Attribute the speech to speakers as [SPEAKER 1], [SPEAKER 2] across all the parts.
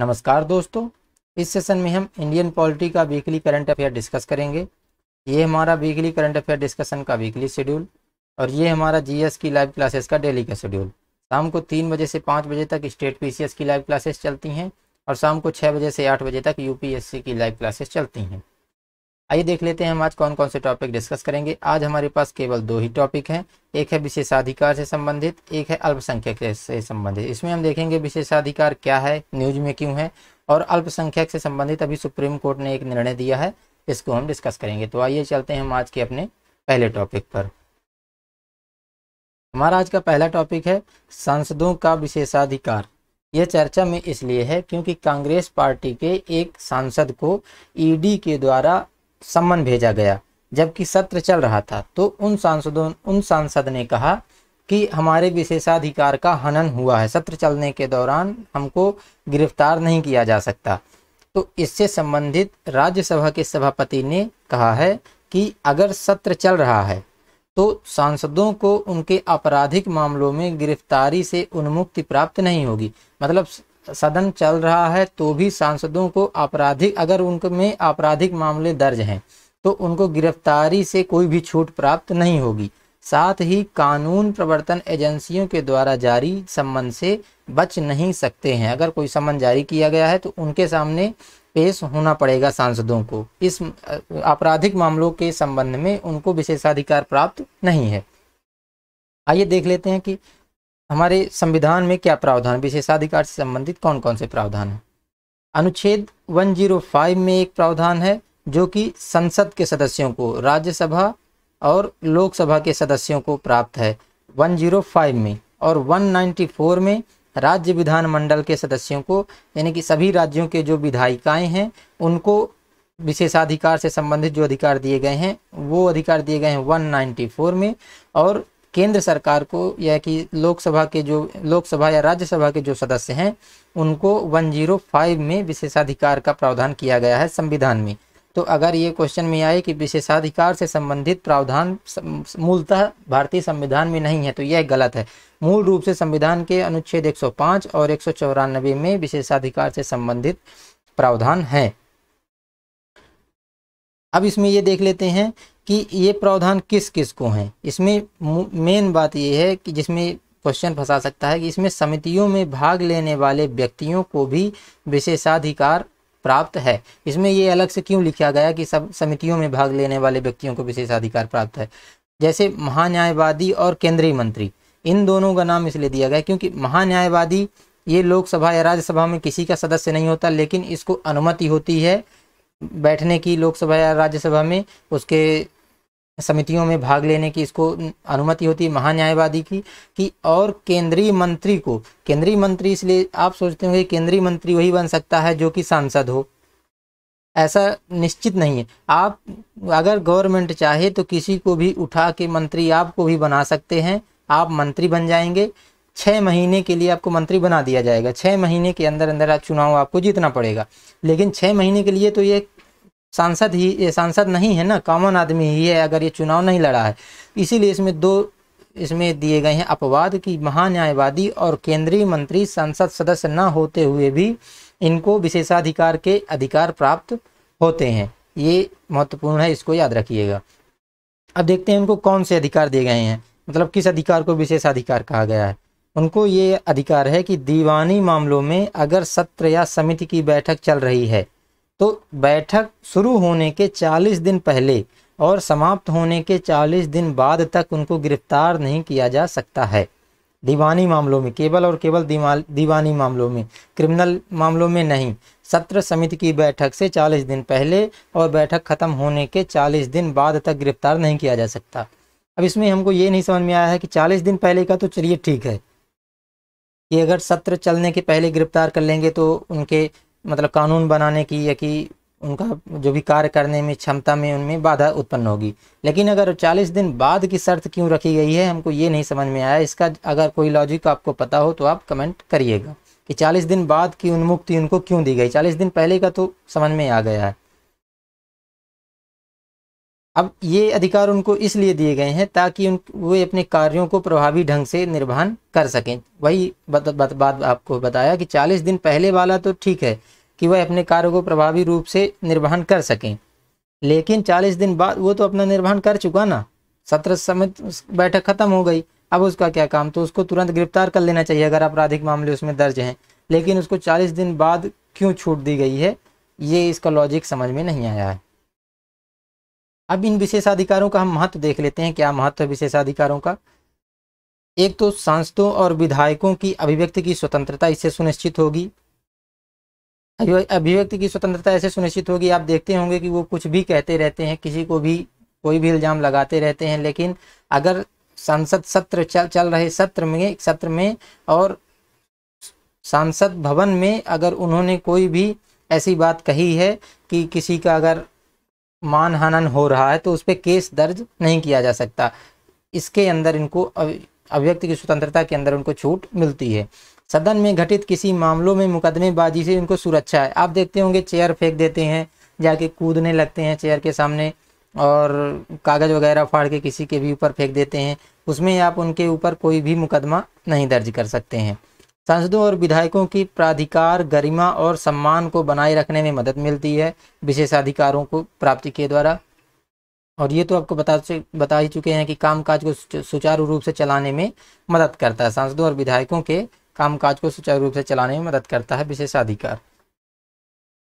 [SPEAKER 1] नमस्कार दोस्तों इस सेशन में हम इंडियन पॉलिटी का वीकली करंट अफेयर डिस्कस करेंगे ये हमारा वीकली करंट अफेयर डिस्कशन का वीकली शेड्यूल और ये हमारा जीएस की लाइव क्लासेस का डेली का शेड्यूल शाम को तीन बजे से पाँच बजे तक स्टेट पीसीएस की लाइव क्लासेस चलती हैं और शाम को छः बजे से आठ बजे तक यूपीएससी की लाइव क्लासेस चलती हैं आइए देख लेते हैं हम आज कौन कौन से टॉपिक डिस्कस करेंगे आज हमारे पास केवल दो ही टॉपिक हैं एक है विशेषाधिकार से संबंधित एक है अल्पसंख्यक से संबंधित इसमें हम देखेंगे विशेषाधिकार क्या है न्यूज में क्यों है और अल्पसंख्यक से संबंधित अभी सुप्रीम कोर्ट ने एक निर्णय दिया है इसको हम डिस्कस करेंगे तो आइए चलते हैं हम आज के अपने पहले टॉपिक पर हमारा आज का पहला टॉपिक है सांसदों का विशेषाधिकार यह चर्चा में इसलिए है क्योंकि कांग्रेस पार्टी के एक सांसद को ईडी e के द्वारा सम्मन भेजा गया जबकि सत्र चल रहा था तो उन सांसदों उन सांसद ने कहा कि हमारे विशेषाधिकार का हनन हुआ है सत्र चलने के दौरान हमको गिरफ्तार नहीं किया जा सकता तो इससे संबंधित राज्यसभा के सभापति ने कहा है कि अगर सत्र चल रहा है तो सांसदों को उनके आपराधिक मामलों में गिरफ्तारी से उन्मुक्ति प्राप्त नहीं होगी मतलब सदन चल रहा है तो भी सांसदों को आपराधिक अगर उनमें आपराधिक मामले दर्ज हैं तो उनको गिरफ्तारी से कोई भी छूट प्राप्त नहीं होगी साथ ही कानून प्रवर्तन एजेंसियों के द्वारा जारी सम्मन से बच नहीं सकते हैं अगर कोई सम्मन जारी किया गया है तो उनके सामने पेश होना पड़ेगा सांसदों को इस आपराधिक मामलों के संबंध में उनको विशेषाधिकार प्राप्त नहीं है आइए देख लेते हैं कि हमारे संविधान में क्या प्रावधान विशेषाधिकार से संबंधित कौन कौन से प्रावधान हैं अनुच्छेद 105 में एक प्रावधान है जो कि संसद के सदस्यों को राज्यसभा और लोकसभा के सदस्यों को प्राप्त है 105 में और 194 में राज्य विधानमंडल के सदस्यों को यानी कि सभी राज्यों के जो विधायिकाएं हैं उनको विशेषाधिकार से संबंधित जो अधिकार दिए गए हैं वो अधिकार दिए गए हैं 194 में और केंद्र सरकार को या कि लोकसभा के जो लोकसभा या राज्यसभा के जो सदस्य हैं उनको 105 में विशेषाधिकार का प्रावधान किया गया है संविधान में तो अगर ये क्वेश्चन में आए कि विशेषाधिकार से संबंधित प्रावधान मूलतः भारतीय संविधान में नहीं है तो यह गलत है मूल रूप से संविधान के अनुच्छेद 105 और एक में विशेषाधिकार से संबंधित प्रावधान है अब इसमें ये देख लेते हैं कि ये प्रावधान किस किस को हैं इसमें मेन बात ये है कि जिसमें क्वेश्चन फंसा सकता है कि इसमें समितियों में भाग लेने वाले व्यक्तियों को भी विशेषाधिकार प्राप्त है इसमें ये अलग से क्यों लिखा गया कि सब समितियों में भाग लेने वाले व्यक्तियों को विशेषाधिकार प्राप्त है जैसे महान्यायवादी और केंद्रीय मंत्री इन दोनों का नाम इसलिए दिया गया क्योंकि महान्यायवादी ये लोकसभा या राज्यसभा में किसी का सदस्य नहीं होता लेकिन इसको अनुमति होती है बैठने की लोकसभा या राज्यसभा में उसके समितियों में भाग लेने की इसको अनुमति होती है महान्यायवादी की कि और केंद्रीय मंत्री को केंद्रीय मंत्री इसलिए आप सोचते होंगे केंद्रीय मंत्री वही बन सकता है जो कि सांसद हो ऐसा निश्चित नहीं है आप अगर गवर्नमेंट चाहे तो किसी को भी उठा के मंत्री आपको भी बना सकते हैं आप मंत्री बन जाएंगे छः महीने के लिए आपको मंत्री बना दिया जाएगा छः महीने के अंदर अंदर आप चुनाव आपको जीतना पड़ेगा लेकिन छः महीने के लिए तो ये सांसद ही सांसद नहीं है ना कॉमन आदमी ही है अगर ये चुनाव नहीं लड़ा है इसीलिए इसमें दो इसमें दिए गए हैं अपवाद कि महान्यायवादी और केंद्रीय मंत्री संसद सदस्य न होते हुए भी इनको विशेषाधिकार के अधिकार प्राप्त होते हैं ये महत्वपूर्ण है इसको याद रखिएगा अब देखते हैं उनको कौन से अधिकार दिए गए हैं मतलब किस अधिकार को विशेषाधिकार कहा गया है उनको ये अधिकार है कि दीवानी मामलों में अगर सत्र या समिति की बैठक चल रही है तो बैठक शुरू होने के 40 दिन पहले और समाप्त होने के 40 दिन बाद तक उनको गिरफ्तार नहीं किया जा सकता है दीवानी मामलों में केवल और केवल दीवानी मामलों में क्रिमिनल मामलों में नहीं सत्र समिति की बैठक से 40 दिन पहले और बैठक ख़त्म होने के 40 दिन बाद तक गिरफ्तार नहीं किया जा सकता अब इसमें हमको ये नहीं समझ में आया है कि 40 दिन पहले का तो चलिए ठीक है कि अगर सत्र चलने के पहले गिरफ्तार कर लेंगे तो उनके मतलब कानून बनाने की या कि उनका जो भी कार्य करने में क्षमता में उनमें बाधा उत्पन्न होगी लेकिन अगर 40 दिन बाद की शर्त क्यों रखी गई है हमको ये नहीं समझ में आया इसका अगर कोई लॉजिक आपको पता हो तो आप कमेंट करिएगा कि 40 दिन बाद की उन्मुक्ति उनको क्यों दी गई 40 दिन पहले का तो समझ में आ गया है अब ये अधिकार उनको इसलिए दिए गए हैं ताकि उन वे अपने कार्यों को प्रभावी ढंग से निर्वहन कर सकें वही बात बत, आपको बताया कि 40 दिन पहले वाला तो ठीक है कि वह अपने कार्यों को प्रभावी रूप से निर्वहन कर सकें लेकिन 40 दिन बाद वो तो अपना निर्वहन कर चुका ना सत्र समय तो बैठक खत्म हो गई अब उसका क्या काम तो उसको तुरंत गिरफ्तार कर लेना चाहिए अगर आपराधिक मामले उसमें दर्ज हैं लेकिन उसको चालीस दिन बाद क्यों छूट दी गई है ये इसका लॉजिक समझ में नहीं आया है अब इन विशेषाधिकारों का हम महत्व देख लेते हैं क्या महत्व है विशेषाधिकारों का एक तो सांसदों और विधायकों की अभिव्यक्ति की स्वतंत्रता इससे सुनिश्चित होगी अभिव्यक्ति की स्वतंत्रता ऐसे सुनिश्चित होगी आप देखते होंगे कि वो कुछ भी कहते रहते हैं किसी को भी कोई भी इल्ज़ाम लगाते रहते हैं लेकिन अगर संसद सत्र चल चल रहे सत्र में सत्र में और सांसद भवन में अगर उन्होंने कोई भी ऐसी बात कही है कि किसी का अगर मानहानन हो रहा है तो उस पर केस दर्ज नहीं किया जा सकता इसके अंदर इनको अभिव्यक्ति की स्वतंत्रता के अंदर उनको छूट मिलती है सदन में घटित किसी मामलों में मुकदमेबाजी से उनको सुरक्षा है आप देखते होंगे चेयर फेंक देते हैं जाके कूदने लगते हैं चेयर के सामने और कागज़ वगैरह फाड़ के किसी के भी ऊपर फेंक देते हैं उसमें आप उनके ऊपर कोई भी मुकदमा नहीं दर्ज कर सकते हैं सांसदों और विधायकों की प्राधिकार गरिमा और सम्मान को बनाए रखने में मदद मिलती है विशेषाधिकारों को प्राप्ति के द्वारा और ये तो आपको बता बता ही चुके हैं कि कामकाज को सुचारू रूप से चलाने में मदद करता है सांसदों और विधायकों के कामकाज को सुचारू रूप से चलाने में मदद करता है विशेषाधिकार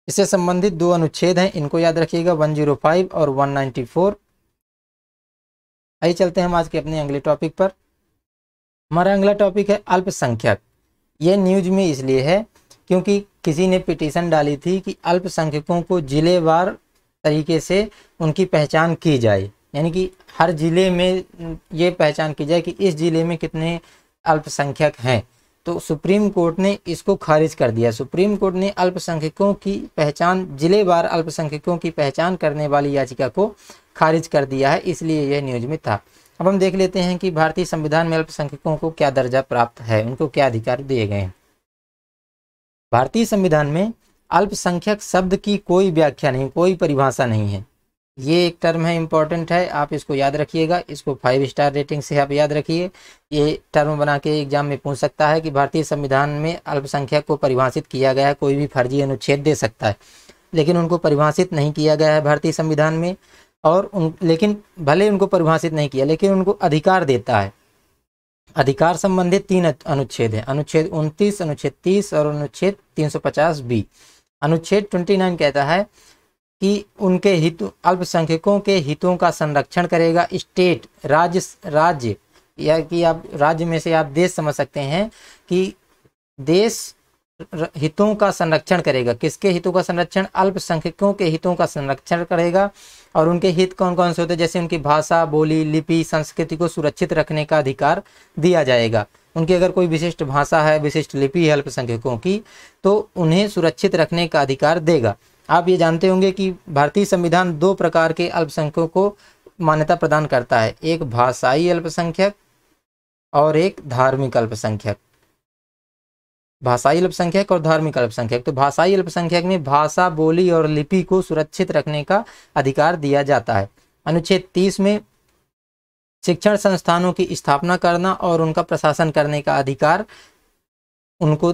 [SPEAKER 1] इससे संबंधित दो अनुच्छेद हैं इनको याद रखिएगा 105 और 194 आइए चलते हैं हम आज के अपने अगले टॉपिक पर हमारा अगला टॉपिक है अल्पसंख्यक ये न्यूज में इसलिए है क्योंकि किसी ने पिटीशन डाली थी कि अल्पसंख्यकों को जिलेवार तरीके से उनकी पहचान की जाए यानी कि हर ज़िले में ये पहचान की जाए कि इस ज़िले में कितने अल्पसंख्यक हैं तो सुप्रीम कोर्ट ने इसको खारिज कर दिया सुप्रीम कोर्ट ने अल्पसंख्यकों की पहचान जिलेवार अल्पसंख्यकों की पहचान करने वाली याचिका को खारिज कर दिया है इसलिए यह न्यूज में था अब हम देख लेते हैं कि भारतीय संविधान में अल्पसंख्यकों को क्या दर्जा प्राप्त है उनको क्या अधिकार दिए गए हैं भारतीय संविधान में अल्पसंख्यक शब्द की कोई व्याख्या नहीं कोई परिभाषा नहीं है ये एक टर्म है इम्पॉर्टेंट है आप इसको याद रखिएगा इसको फाइव स्टार रेटिंग से आप याद रखिए ये टर्म बना के एग्जाम में पूछ सकता है कि भारतीय संविधान में अल्पसंख्यक को परिभाषित किया गया है कोई भी फर्जी अनुच्छेद दे सकता है लेकिन उनको परिभाषित नहीं किया गया है भारतीय संविधान में और उन लेकिन भले उनको परिभाषित नहीं किया लेकिन उनको अधिकार देता है अधिकार संबंधित तीन अनुच्छेद हैं अनुच्छेद 29, अनुच्छेद 30 और अनुच्छेद 350 बी अनुच्छेद 29 कहता है कि उनके हित अल्पसंख्यकों के हितों का संरक्षण करेगा स्टेट राज्य राज्य या कि आप राज्य में से आप देश समझ सकते हैं कि देश हितों का संरक्षण करेगा किसके हितों का संरक्षण अल्पसंख्यकों के हितों का संरक्षण करेगा और उनके हित कौन कौन से होते हैं जैसे उनकी भाषा बोली लिपि संस्कृति को सुरक्षित रखने का अधिकार दिया जाएगा उनकी अगर कोई विशिष्ट भाषा है विशिष्ट लिपि है अल्पसंख्यकों की तो उन्हें सुरक्षित रखने का अधिकार देगा आप ये जानते होंगे कि भारतीय संविधान दो प्रकार के अल्पसंख्यकों को मान्यता प्रदान करता है एक भाषाई अल्पसंख्यक और एक धार्मिक अल्पसंख्यक भाषाई अल्पसंख्यक और धार्मिक अल्पसंख्यक तो भाषाई अल्पसंख्यक में भाषा बोली और लिपि को सुरक्षित रखने का अधिकार दिया जाता है अनुच्छेद तीस में शिक्षण संस्थानों की स्थापना करना और उनका प्रशासन करने का अधिकार उनको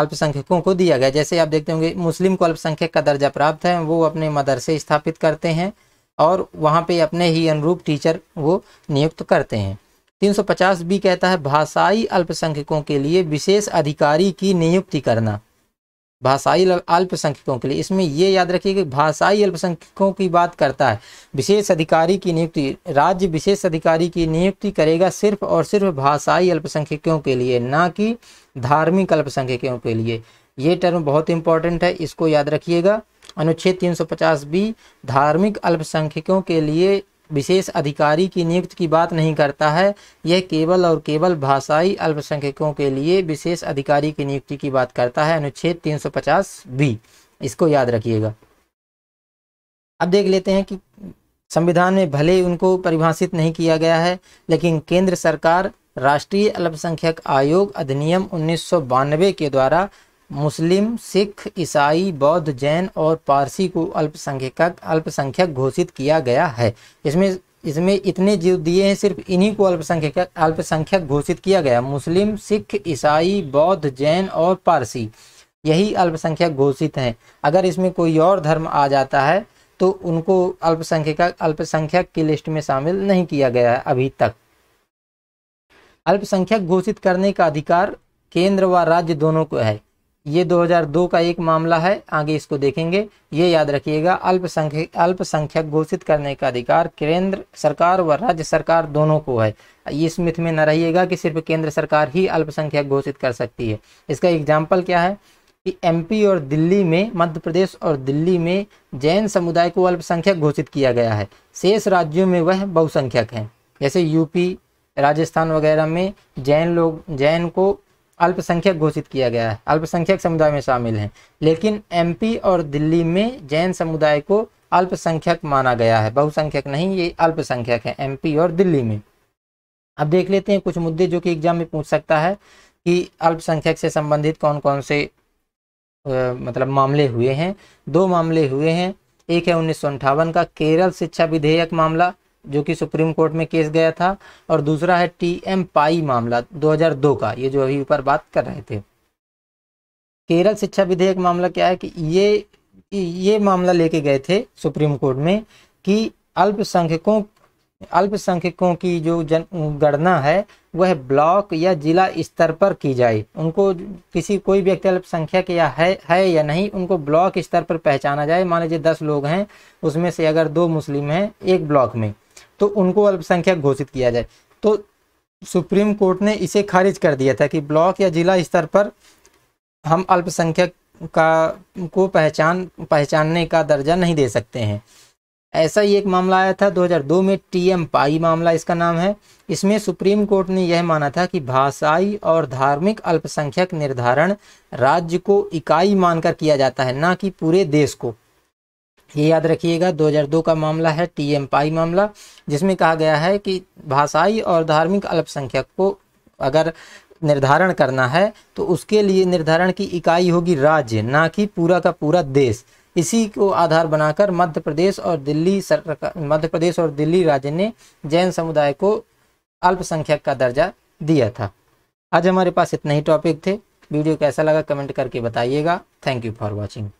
[SPEAKER 1] अल्पसंख्यकों को दिया गया जैसे आप देखते होंगे मुस्लिम को अल्पसंख्यक का दर्जा प्राप्त है वो अपने मदरसे स्थापित करते हैं और वहाँ पे अपने ही अनुरूप टीचर वो नियुक्त करते हैं 350 बी कहता है भाषाई अल्पसंख्यकों के लिए विशेष अधिकारी की नियुक्ति करना भाषाई अल्पसंख्यकों के लिए इसमें ये याद रखिए कि भाषाई अल्पसंख्यकों की बात करता है विशेष अधिकारी की नियुक्ति राज्य विशेष अधिकारी की नियुक्ति करेगा सिर्फ और सिर्फ भाषाई अल्पसंख्यकों के लिए ना कि धार्मिक अल्पसंख्यकों के लिए ये टर्म बहुत इंपॉर्टेंट है इसको याद रखिएगा अनुच्छेद 350 बी धार्मिक अल्पसंख्यकों के लिए विशेष अधिकारी की नियुक्ति की बात नहीं करता है यह केवल और केवल भाषाई अल्पसंख्यकों के लिए विशेष अधिकारी की नियुक्ति की बात करता है अनुच्छेद 350 बी इसको याद रखिएगा अब देख लेते हैं कि संविधान में भले उनको परिभाषित नहीं किया गया है लेकिन केंद्र सरकार राष्ट्रीय अल्पसंख्यक आयोग अधिनियम उन्नीस के द्वारा मुस्लिम सिख ईसाई बौद्ध जैन और पारसी को अल्पसंख्यक अल्पसंख्यक घोषित किया गया है इसमें इसमें इतने जीव दिए हैं सिर्फ इन्हीं को अल्पसंख्यक अल्पसंख्यक घोषित किया गया मुस्लिम सिख ईसाई बौद्ध जैन और पारसी यही अल्पसंख्यक घोषित हैं अगर इसमें कोई और धर्म आ जाता है तो उनको अल्पसंख्यक अल्पसंख्यक की लिस्ट में शामिल नहीं किया गया है अभी तक अल्पसंख्यक घोषित करने का अधिकार केंद्र व राज्य दोनों को है ये 2002 का एक मामला है आगे इसको देखेंगे ये याद रखिएगा अल्पसंख्यक अल्पसंख्यक घोषित करने का अधिकार केंद्र सरकार व राज्य सरकार दोनों को है ये स्मिथ में न रहिएगा कि सिर्फ केंद्र सरकार ही अल्पसंख्यक घोषित कर सकती है इसका एग्जाम्पल क्या है कि एमपी और दिल्ली में मध्य प्रदेश और दिल्ली में जैन समुदाय को अल्पसंख्यक घोषित किया गया है शेष राज्यों में वह बहुसंख्यक हैं जैसे यूपी राजस्थान वगैरह में जैन लोग जैन को अल्पसंख्यक घोषित किया गया है अल्पसंख्यक समुदाय में शामिल हैं लेकिन एमपी और दिल्ली में जैन समुदाय को अल्पसंख्यक माना गया है बहुसंख्यक नहीं ये अल्पसंख्यक है एमपी और दिल्ली में अब देख लेते हैं कुछ मुद्दे जो कि एग्जाम में पूछ सकता है कि अल्पसंख्यक से संबंधित कौन कौन से आ, मतलब मामले हुए हैं दो मामले हुए हैं एक है उन्नीस का केरल शिक्षा विधेयक मामला जो कि सुप्रीम कोर्ट में केस गया था और दूसरा है टी एम पाई मामला 2002 का ये जो अभी ऊपर बात कर रहे थे केरल शिक्षा विधेयक मामला क्या है कि ये ये मामला लेके गए थे सुप्रीम कोर्ट में कि अल्पसंख्यकों अल्पसंख्यकों की जो जन गणना है वह ब्लॉक या जिला स्तर पर की जाए उनको किसी कोई व्यक्ति अल्पसंख्यक या है है या नहीं उनको ब्लॉक स्तर पर पहचाना जाए मान लीजिए दस लोग हैं उसमें से अगर दो मुस्लिम हैं एक ब्लॉक में तो उनको अल्पसंख्यक घोषित किया जाए तो सुप्रीम कोर्ट ने इसे खारिज कर दिया था कि ब्लॉक या जिला स्तर पर हम अल्पसंख्यक का को पहचान पहचानने का दर्जा नहीं दे सकते हैं ऐसा ही एक मामला आया था 2002 में टीएम पाई मामला इसका नाम है इसमें सुप्रीम कोर्ट ने यह माना था कि भाषाई और धार्मिक अल्पसंख्यक निर्धारण राज्य को इकाई मानकर किया जाता है ना कि पूरे देश को ये याद रखिएगा 2002 का मामला है टी पाई मामला जिसमें कहा गया है कि भाषाई और धार्मिक अल्पसंख्यक को अगर निर्धारण करना है तो उसके लिए निर्धारण की इकाई होगी राज्य ना कि पूरा का पूरा देश इसी को आधार बनाकर मध्य प्रदेश और दिल्ली सरकार मध्य प्रदेश और दिल्ली राज्य ने जैन समुदाय को अल्पसंख्यक का दर्जा दिया था आज हमारे पास इतने ही टॉपिक थे वीडियो कैसा लगा कमेंट करके बताइएगा थैंक यू फॉर वॉचिंग